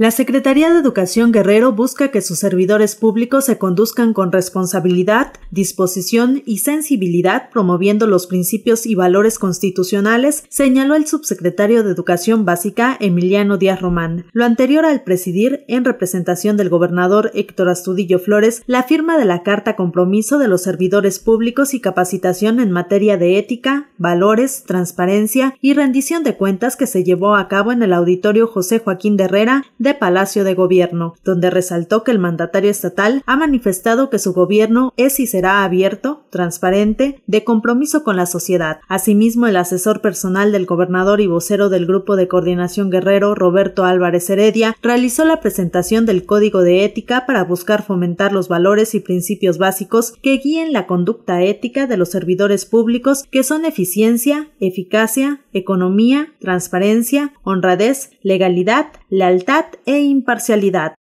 La Secretaría de Educación Guerrero busca que sus servidores públicos se conduzcan con responsabilidad, disposición y sensibilidad promoviendo los principios y valores constitucionales, señaló el subsecretario de Educación Básica Emiliano Díaz Román. Lo anterior al presidir, en representación del gobernador Héctor Astudillo Flores, la firma de la Carta Compromiso de los Servidores Públicos y Capacitación en materia de ética, valores, transparencia y rendición de cuentas que se llevó a cabo en el auditorio José Joaquín de Herrera de Palacio de Gobierno, donde resaltó que el mandatario estatal ha manifestado que su gobierno es y será abierto, transparente, de compromiso con la sociedad. Asimismo, el asesor personal del gobernador y vocero del Grupo de Coordinación Guerrero, Roberto Álvarez Heredia, realizó la presentación del Código de Ética para buscar fomentar los valores y principios básicos que guíen la conducta ética de los servidores públicos, que son eficiencia, eficacia, economía, transparencia, honradez, legalidad, lealtad e imparcialidad.